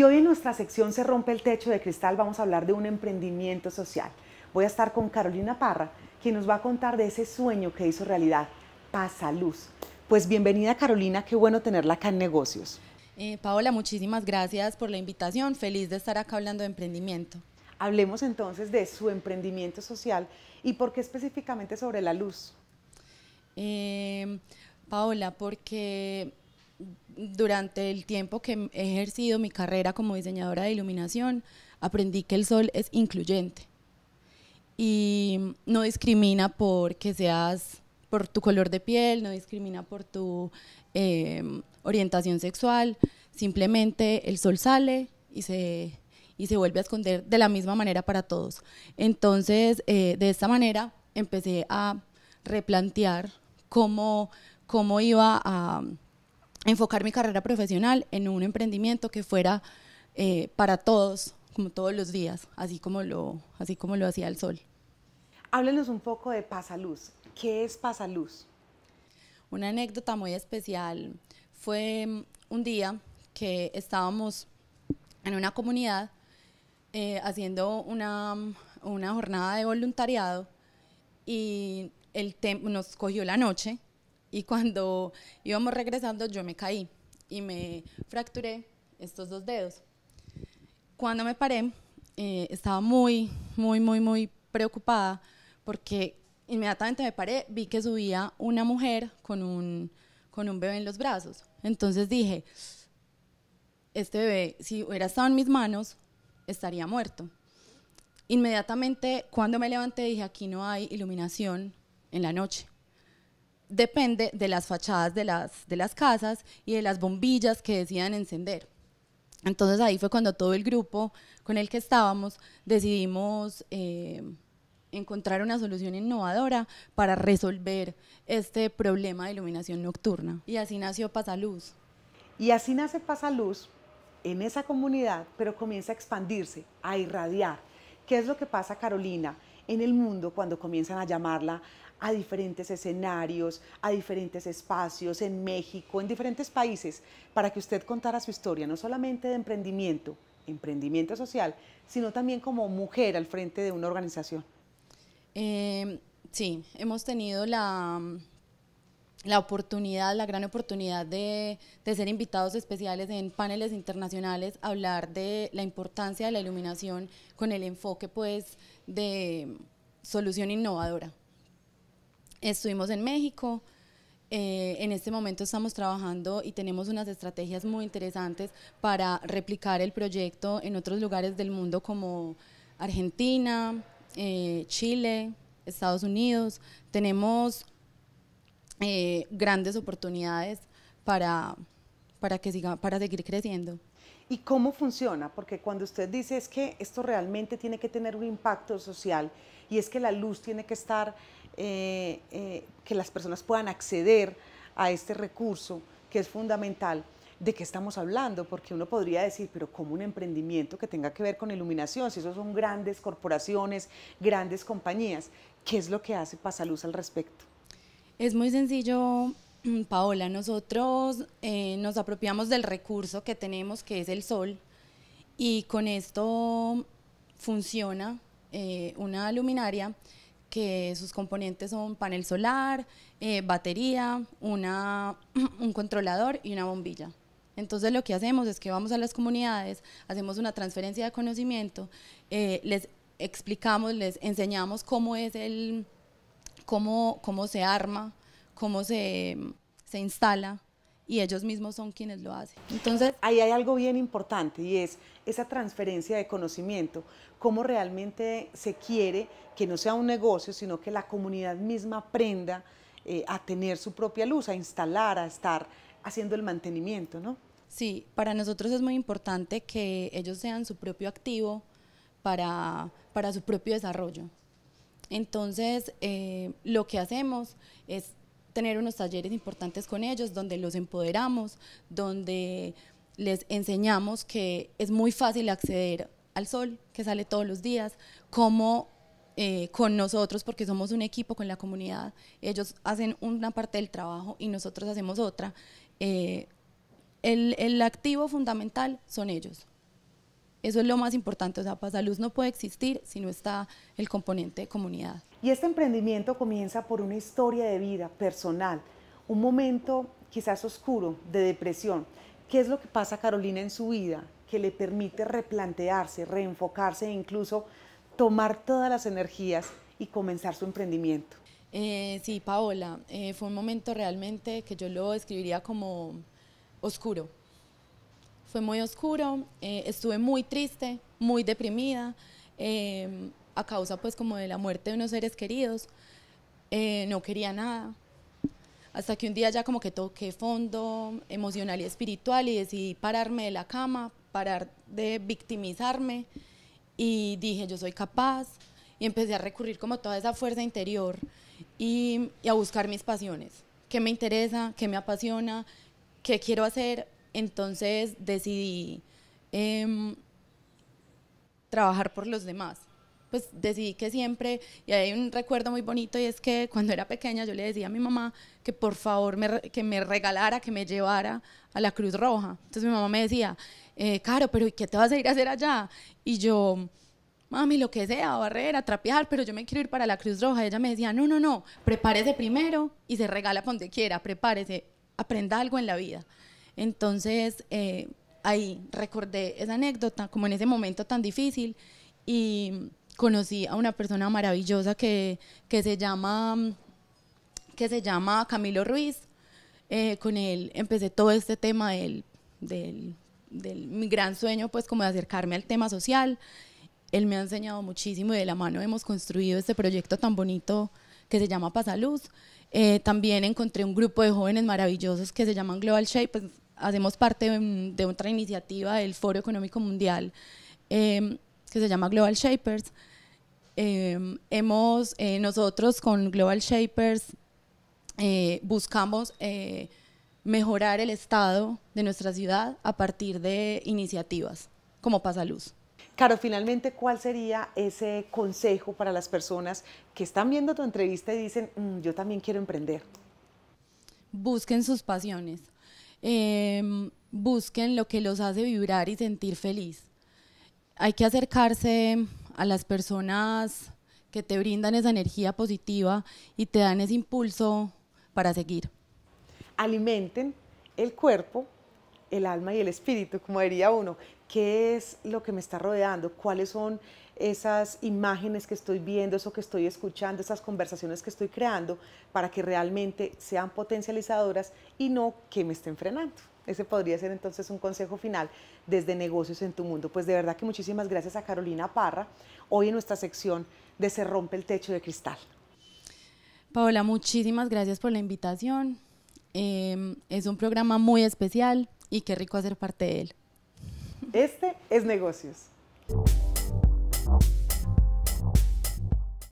Y hoy en nuestra sección Se rompe el techo de cristal vamos a hablar de un emprendimiento social. Voy a estar con Carolina Parra, quien nos va a contar de ese sueño que hizo realidad, Pasa Luz. Pues bienvenida Carolina, qué bueno tenerla acá en negocios. Eh, Paola, muchísimas gracias por la invitación, feliz de estar acá hablando de emprendimiento. Hablemos entonces de su emprendimiento social y por qué específicamente sobre la luz. Eh, Paola, porque durante el tiempo que he ejercido mi carrera como diseñadora de iluminación, aprendí que el sol es incluyente y no discrimina por que seas por tu color de piel, no discrimina por tu em, orientación sexual, simplemente el sol sale y se, vuelve a esconder de la misma manera para todos. Entonces, eh, de esta manera empecé a replantear cómo, cómo iba a enfocar mi carrera profesional en un emprendimiento que fuera eh, para todos, como todos los días, así como lo, así como lo hacía el sol. Háblenos un poco de Pasaluz. ¿Qué es Pasaluz? Una anécdota muy especial. Fue mm, un día que estábamos en una comunidad eh, haciendo una, mm, una jornada de voluntariado y el nos cogió la noche y cuando íbamos regresando yo me caí y me fracturé estos dos dedos. Cuando me paré, eh, estaba muy, muy, muy, muy preocupada porque inmediatamente me paré, vi que subía una mujer con un, con un bebé en los brazos. Entonces dije, este bebé, si hubiera estado en mis manos, estaría muerto. Inmediatamente, cuando me levanté, dije, aquí no hay iluminación en la noche depende de las fachadas de las, de las casas y de las bombillas que decidan encender. Entonces ahí fue cuando todo el grupo con el que estábamos decidimos eh, encontrar una solución innovadora para resolver este problema de iluminación nocturna. Y así nació Pasaluz. Y así nace Pasaluz en esa comunidad, pero comienza a expandirse, a irradiar. ¿Qué es lo que pasa, Carolina? en el mundo cuando comienzan a llamarla a diferentes escenarios, a diferentes espacios, en México, en diferentes países, para que usted contara su historia, no solamente de emprendimiento, emprendimiento social, sino también como mujer al frente de una organización. Em, sí, hemos tenido la, la oportunidad, la gran oportunidad de, ser invitados especiales en paneles internacionales, hablar de la importancia de la iluminación con el enfoque pues de solución innovadora. Estuvimos en México, eh, en este momento estamos trabajando y tenemos unas estrategias muy interesantes para replicar el proyecto en otros lugares del mundo como Argentina, eh, Chile, Estados Unidos. Tenemos eh, grandes oportunidades para, para, que siga, para seguir creciendo. ¿Y cómo funciona? Porque cuando usted dice es que esto realmente tiene que tener un impacto social y es que la luz tiene que estar, eh, eh, que las personas puedan acceder a este recurso que es fundamental, ¿de qué estamos hablando? Porque uno podría decir, pero como un emprendimiento que tenga que ver con iluminación, si eso son grandes corporaciones, grandes compañías, ¿qué es lo que hace Pasaluz al respecto? Es muy sencillo, Paola. Nosotros eh, nos apropiamos del recurso que tenemos, que es el sol, y con esto funciona eh, una luminaria que sus componentes son panel solar, eh, batería, un controlador y una bombilla. Entonces lo que hacemos es que vamos a las comunidades, hacemos una transferencia de conocimiento, les explicamos, les enseñamos cómo es el, cómo, cómo se arma, cómo se, se instala y ellos mismos son quienes lo hacen. Entonces, ahí hay algo bien importante y es esa transferencia de conocimiento, cómo realmente se quiere que no sea un negocio, sino que la comunidad misma aprenda eh, a tener su propia luz, a instalar, a estar haciendo el mantenimiento, ¿no? Sí, para nosotros es muy importante que ellos sean su propio activo para, para su propio desarrollo. Entonces, eh, lo que hacemos es tener unos talleres importantes con ellos, donde los empoderamos, donde les enseñamos que es muy fácil acceder al sol, que sale todos los días, como eh, con nosotros, porque somos un equipo con la comunidad, ellos hacen una parte del trabajo y nosotros hacemos otra. Eh, el activo fundamental son ellos, eso es lo más importante, o sea, Pasaluz no puede existir si no está el componente de comunidad. Y este emprendimiento comienza por una historia de vida personal, un momento quizás oscuro de depresión. ¿Qué es lo que pasa a Carolina en su vida que le permite replantearse, reenfocarse e incluso tomar todas las energías y comenzar su emprendimiento? Eh, sí, Paola, eh, fue un momento realmente que yo lo describiría como oscuro, fue muy oscuro, eh, estuve muy triste, muy deprimida, em, a causa pues como de la muerte de unos seres queridos, eh, no quería nada, hasta que un día ya como que toqué fondo emocional y espiritual y decidí pararme de la cama, parar de victimizarme y dije yo soy capaz y empecé a recurrir como toda esa fuerza interior y, y a buscar mis pasiones, qué me interesa, qué me apasiona, qué quiero hacer entonces decidí em, trabajar por los demás. Pues decidí que siempre, y hay un recuerdo muy bonito y es que cuando era pequeña yo le decía a mi mamá que por favor me, que me regalara, que me llevara a la Cruz Roja. Entonces mi mamá me decía, eh, Caro, pero ¿y qué te vas a ir a hacer allá? Y yo, mami, lo que sea, barrer, pero yo me quiero ir para la Cruz Roja. ella me decía, no, no, no, prepárese primero y se regala donde quiera, prepárese, aprenda algo en la vida. Entonces, eh, ahí recordé esa anécdota, como en ese momento tan difícil, y conocí a una persona maravillosa que, que se, llama, que se llama Camilo Ruiz. Eh, con él empecé todo este tema del, del, mi gran sueño, pues como de acercarme al tema social. Él me ha enseñado muchísimo y de la mano hemos construido este proyecto tan bonito que se llama Pasaluz. Eh, también encontré un grupo de jóvenes maravillosos que se llaman Global Shape, pues, hacemos parte de otra iniciativa del Foro Económico Mundial em, que se llama Global Shapers. Em, hemos, eh, nosotros con Global Shapers eh, buscamos eh, mejorar el estado de nuestra ciudad a partir de iniciativas como Pasaluz. Caro, finalmente, ¿cuál sería ese consejo para las personas que están viendo tu entrevista y dicen, mm, yo también quiero emprender? Busquen sus pasiones Em, busquen lo que los hace vibrar y sentir feliz. Hay que acercarse a las personas que te brindan esa energía positiva y te dan ese impulso para seguir. Alimenten el cuerpo, el alma y el espíritu, como diría uno. ¿Qué es lo que me está rodeando? ¿Cuáles son esas imágenes que estoy viendo, eso que estoy escuchando, esas conversaciones que estoy creando, para que realmente sean potencializadoras y no que me estén frenando. Ese podría ser entonces un consejo final desde negocios en tu mundo. Pues de verdad que muchísimas gracias a Carolina Parra, hoy en nuestra sección de Se rompe el techo de cristal. Paola, muchísimas gracias por la invitación. Em, es un programa muy especial y qué rico hacer parte de él. Este es negocios.